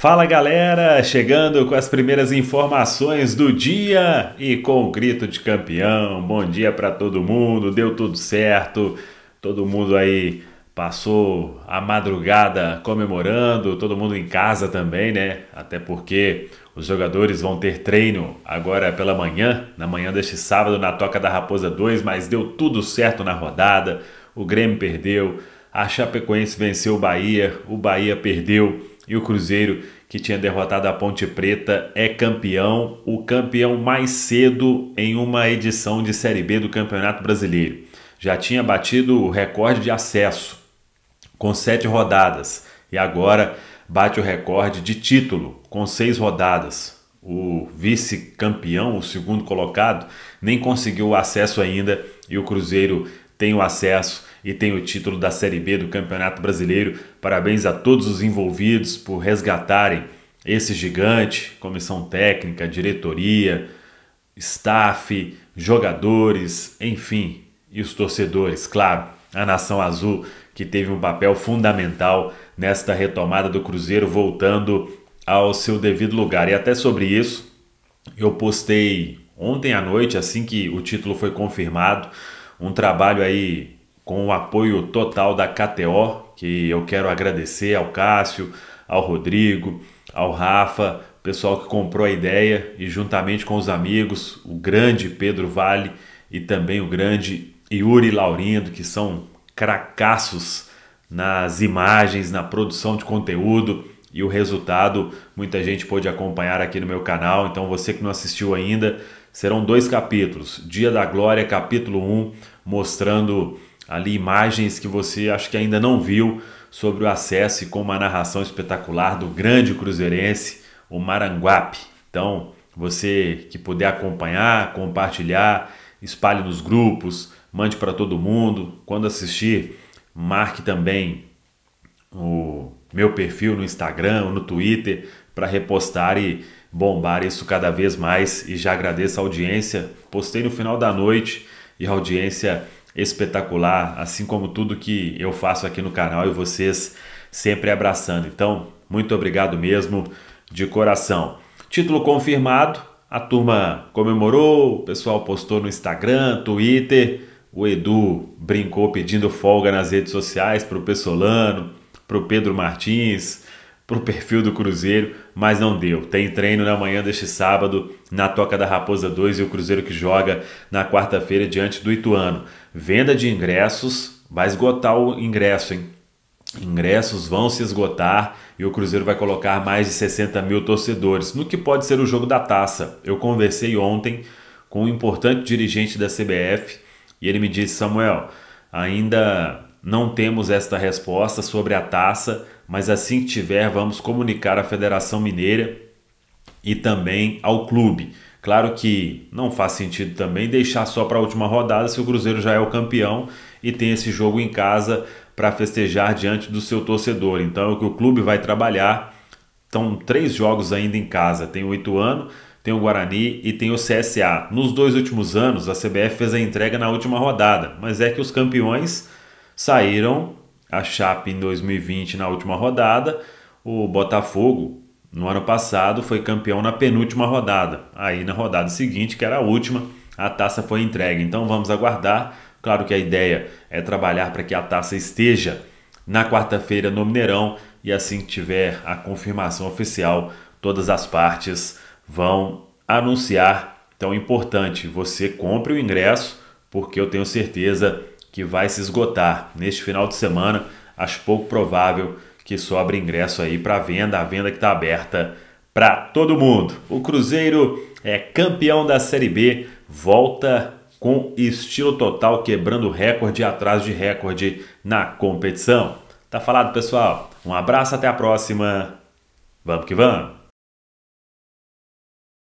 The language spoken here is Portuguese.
Fala galera, chegando com as primeiras informações do dia e com o grito de campeão. Bom dia para todo mundo, deu tudo certo. Todo mundo aí passou a madrugada comemorando, todo mundo em casa também, né? Até porque os jogadores vão ter treino agora pela manhã, na manhã deste sábado na Toca da Raposa 2, mas deu tudo certo na rodada. O Grêmio perdeu, a Chapecoense venceu o Bahia, o Bahia perdeu e o Cruzeiro, que tinha derrotado a Ponte Preta, é campeão, o campeão mais cedo em uma edição de Série B do Campeonato Brasileiro. Já tinha batido o recorde de acesso com sete rodadas e agora bate o recorde de título com seis rodadas. O vice-campeão, o segundo colocado, nem conseguiu acesso ainda e o Cruzeiro tem o acesso e tem o título da Série B do Campeonato Brasileiro. Parabéns a todos os envolvidos por resgatarem esse gigante, comissão técnica, diretoria, staff, jogadores, enfim, e os torcedores, claro, a nação azul que teve um papel fundamental nesta retomada do Cruzeiro voltando ao seu devido lugar. E até sobre isso, eu postei ontem à noite, assim que o título foi confirmado, um trabalho aí com o apoio total da KTO, que eu quero agradecer ao Cássio, ao Rodrigo, ao Rafa, pessoal que comprou a ideia e juntamente com os amigos, o grande Pedro Vale e também o grande Yuri Laurindo, que são cracassos nas imagens, na produção de conteúdo, e o resultado muita gente pôde acompanhar aqui no meu canal. Então você que não assistiu ainda, serão dois capítulos. Dia da Glória, capítulo 1, mostrando ali imagens que você acho que ainda não viu sobre o acesso e com uma narração espetacular do grande cruzeirense, o Maranguape. Então, você que puder acompanhar, compartilhar, espalhe nos grupos, mande para todo mundo. Quando assistir, marque também o meu perfil no Instagram, no Twitter, para repostar e bombar isso cada vez mais. E já agradeço a audiência. Postei no final da noite e a audiência espetacular, assim como tudo que eu faço aqui no canal e vocês sempre abraçando. Então, muito obrigado mesmo, de coração. Título confirmado, a turma comemorou, o pessoal postou no Instagram, Twitter. O Edu brincou pedindo folga nas redes sociais para o Pessolano para o Pedro Martins, para o perfil do Cruzeiro, mas não deu. Tem treino na manhã deste sábado na Toca da Raposa 2 e o Cruzeiro que joga na quarta-feira diante do Ituano. Venda de ingressos, vai esgotar o ingresso, hein? Ingressos vão se esgotar e o Cruzeiro vai colocar mais de 60 mil torcedores, no que pode ser o jogo da taça. Eu conversei ontem com um importante dirigente da CBF e ele me disse: Samuel, ainda não temos esta resposta sobre a taça, mas assim que tiver, vamos comunicar à Federação Mineira e também ao clube. Claro que não faz sentido também deixar só para a última rodada se o Cruzeiro já é o campeão e tem esse jogo em casa para festejar diante do seu torcedor. Então é o que o clube vai trabalhar. Estão três jogos ainda em casa: tem o Ituano, tem o Guarani e tem o CSA. Nos dois últimos anos, a CBF fez a entrega na última rodada, mas é que os campeões saíram a Chape em 2020 na última rodada. O Botafogo, no ano passado, foi campeão na penúltima rodada. Aí na rodada seguinte, que era a última, a taça foi entregue. Então vamos aguardar. Claro que a ideia é trabalhar para que a taça esteja na quarta-feira no Mineirão e assim que tiver a confirmação oficial, todas as partes vão anunciar. Então é importante, você compre o ingresso, porque eu tenho certeza que vai se esgotar neste final de semana. Acho pouco provável que sobra ingresso aí para venda, a venda que está aberta para todo mundo. O Cruzeiro é campeão da Série B, volta com estilo total, quebrando recorde atrás de recorde na competição. Tá falado, pessoal? Um abraço, até a próxima. Vamos que vamos!